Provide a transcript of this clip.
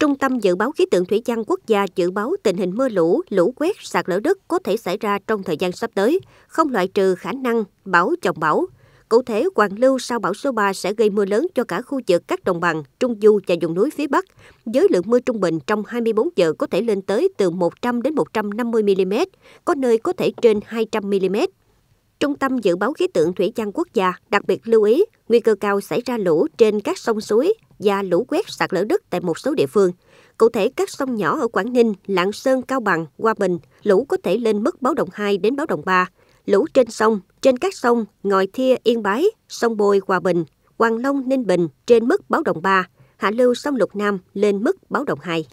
Trung tâm Dự báo Khí tượng Thủy văn Quốc gia dự báo tình hình mưa lũ, lũ quét, sạt lở đất có thể xảy ra trong thời gian sắp tới, không loại trừ khả năng bão chồng bão. Cụ thể, Hoàng Lưu sau bão số 3 sẽ gây mưa lớn cho cả khu vực các đồng bằng, trung du và vùng núi phía Bắc, với lượng mưa trung bình trong 24 giờ có thể lên tới từ 100 đến 150 mm, có nơi có thể trên 200 mm. Trung tâm Dự báo Khí tượng Thủy văn Quốc gia đặc biệt lưu ý nguy cơ cao xảy ra lũ trên các sông suối, và lũ quét sạt lở đất tại một số địa phương. Cụ thể, các sông nhỏ ở Quảng Ninh, Lạng Sơn, Cao Bằng, Hòa Bình, lũ có thể lên mức báo động 2 đến báo động 3. Lũ trên sông, trên các sông Ngòi Thia, Yên Bái, sông Bôi, Hòa Bình, Hoàng Long, Ninh Bình trên mức báo động 3, hạ lưu sông Lục Nam lên mức báo động 2.